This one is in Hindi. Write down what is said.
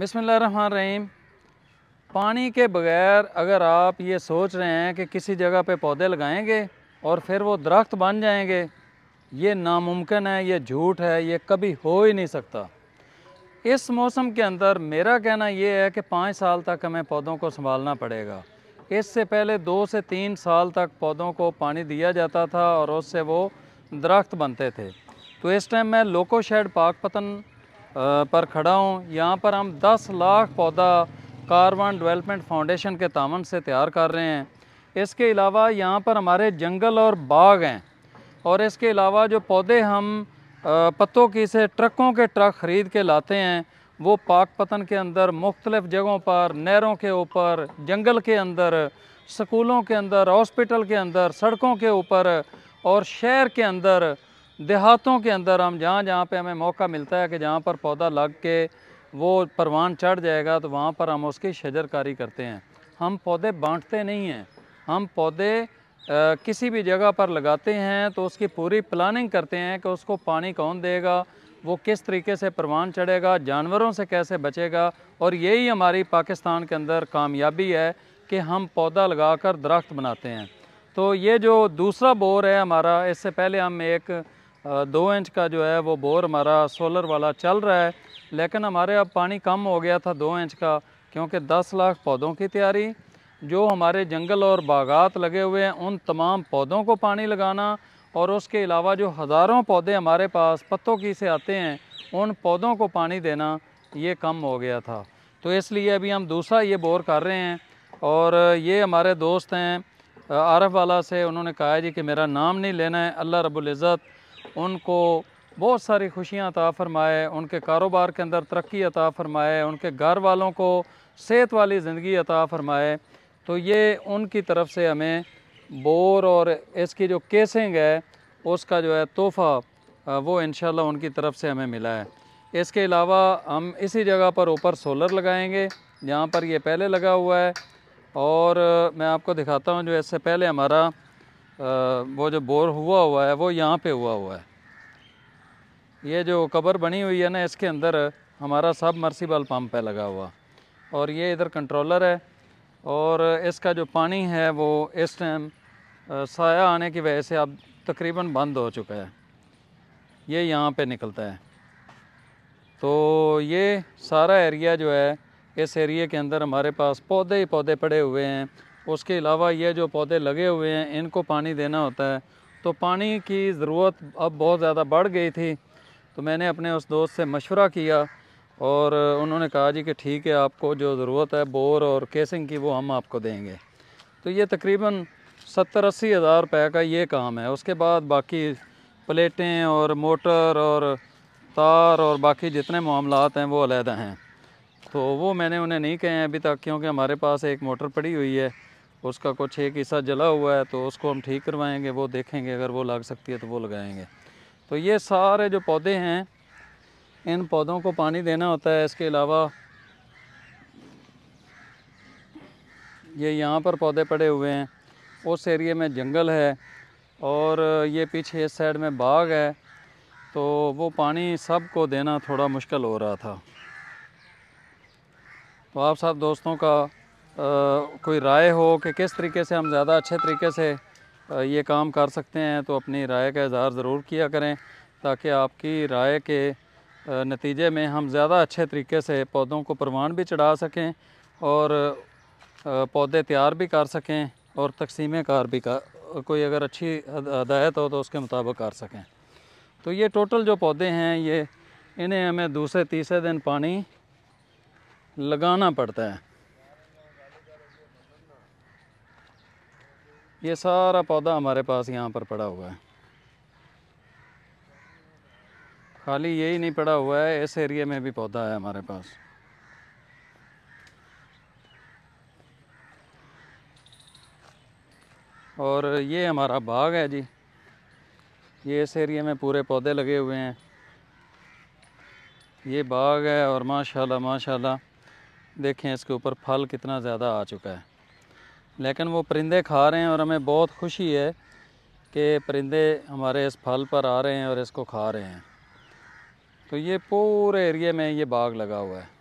बिसमीम पानी के बगैर अगर आप ये सोच रहे हैं कि किसी जगह पे पौधे लगाएंगे और फिर वो दरख्त बन जाएंगे ये नामुमकिन है ये झूठ है ये कभी हो ही नहीं सकता इस मौसम के अंदर मेरा कहना ये है कि पाँच साल तक हमें पौधों को संभालना पड़ेगा इससे पहले दो से तीन साल तक पौधों को पानी दिया जाता था और उससे वो दरख्त बनते थे तो इस टाइम मैं लोको शेड पाक पतन पर खड़ा हूँ यहाँ पर हम 10 लाख पौधा कार्बन डेवलपमेंट फाउंडेशन के तावन से तैयार कर रहे हैं इसके अलावा यहाँ पर हमारे जंगल और बाग हैं और इसके अलावा जो पौधे हम पत्तों की से ट्रकों के ट्रक ख़रीद के लाते हैं वो पाक पतन के अंदर मुख्तलिफ़ जगहों पर नहरों के ऊपर जंगल के अंदर स्कूलों के अंदर हॉस्पिटल के अंदर सड़कों के ऊपर और शहर के अंदर देहातों के अंदर हम जहाँ जहाँ पे हमें मौका मिलता है कि जहाँ पर पौधा लग के वो परवान चढ़ जाएगा तो वहाँ पर हम उसकी शजरकारी करते हैं हम पौधे बांटते नहीं हैं हम पौधे आ, किसी भी जगह पर लगाते हैं तो उसकी पूरी प्लानिंग करते हैं कि उसको पानी कौन देगा वो किस तरीके से परवान चढ़ेगा जानवरों से कैसे बचेगा और यही हमारी पाकिस्तान के अंदर कामयाबी है कि हम पौधा लगा दरख्त बनाते हैं तो ये जो दूसरा बोर है हमारा इससे पहले हम एक दो इंच का जो है वो बोर हमारा सोलर वाला चल रहा है लेकिन हमारे अब पानी कम हो गया था दो इंच का क्योंकि दस लाख पौधों की तैयारी जो हमारे जंगल और बागात लगे हुए हैं उन तमाम पौधों को पानी लगाना और उसके अलावा जो हज़ारों पौधे हमारे पास पत्तों की से आते हैं उन पौधों को पानी देना ये कम हो गया था तो इसलिए अभी हम दूसरा ये बोर कर रहे हैं और ये हमारे दोस्त हैं आरफ वाला से उन्होंने कहा जी कि मेरा नाम नहीं लेना है अल्लाह रबुल्ज़त उनको बहुत सारी खुशियाँ अता फ़रमाए उनके कारोबार के अंदर तरक्की अता फ़रमाए उनके घर वालों को सेहत वाली ज़िंदगी अता फ़रमाए तो ये उनकी तरफ से हमें बोर और इसकी जो केसिंग है उसका जो है तोहफ़ा वो इन उनकी तरफ से हमें मिला है इसके अलावा हम इसी जगह पर ऊपर सोलर लगाएंगे जहाँ पर ये पहले लगा हुआ है और मैं आपको दिखाता हूँ जो इससे पहले हमारा वो जो बोर हुआ हुआ है वो यहाँ पे हुआ हुआ है ये जो कबर बनी हुई है ना इसके अंदर हमारा सब मर्सीबल पम्प है लगा हुआ और ये इधर कंट्रोलर है और इसका जो पानी है वो इस टाइम साया आने की वजह से अब तकरीबन बंद हो चुका है ये यहाँ पे निकलता है तो ये सारा एरिया जो है इस एरिए के अंदर हमारे पास पौधे ही पौधे पड़े हुए हैं उसके अलावा ये जो पौधे लगे हुए हैं इनको पानी देना होता है तो पानी की ज़रूरत अब बहुत ज़्यादा बढ़ गई थी तो मैंने अपने उस दोस्त से मशवरा किया और उन्होंने कहा जी कि ठीक है आपको जो ज़रूरत है बोर और केसिंग की वो हम आपको देंगे तो ये तकरीबन सत्तर अस्सी हज़ार रुपये का ये काम है उसके बाद बाकी प्लेटें और मोटर और तार और बाकी जितने मामला हैं वो अलहदा हैं तो वो मैंने उन्हें नहीं कहे हैं अभी तक क्योंकि हमारे पास एक मोटर पड़ी हुई है उसका कुछ एक हिस्सा जला हुआ है तो उसको हम ठीक करवाएंगे वो देखेंगे अगर वो लग सकती है तो वो लगाएंगे तो ये सारे जो पौधे हैं इन पौधों को पानी देना होता है इसके अलावा ये यहाँ पर पौधे पड़े हुए हैं उस एरिए में जंगल है और ये पीछे इस साइड में बाग है तो वो पानी सब को देना थोड़ा मुश्किल हो रहा था तो आप सब दोस्तों का आ, कोई राय हो कि किस तरीके से हम ज़्यादा अच्छे तरीके से ये काम कर सकते हैं तो अपनी राय का इजहार ज़रूर किया करें ताकि आपकी राय के नतीजे में हम ज़्यादा अच्छे तरीके से पौधों को प्रमाण भी चढ़ा सकें और पौधे तैयार भी कर सकें और तकसीम कार भी कर कोई अगर अच्छी हदायत हो तो उसके मुताबिक कर सकें तो ये टोटल जो पौधे हैं ये इन्हें हमें दूसरे तीसरे दिन पानी लगाना पड़ता है ये सारा पौधा हमारे पास यहाँ पर पड़ा हुआ है खाली यही नहीं पड़ा हुआ है इस एरिए में भी पौधा है हमारे पास और ये हमारा बाग है जी ये इस एरिए में पूरे पौधे लगे हुए हैं ये बाग है और माशाल्लाह माशाल्लाह देखें इसके ऊपर फल कितना ज़्यादा आ चुका है लेकिन वो परिंदे खा रहे हैं और हमें बहुत खुशी है कि परिंदे हमारे इस फल पर आ रहे हैं और इसको खा रहे हैं तो ये पूरे एरिए में ये बाग लगा हुआ है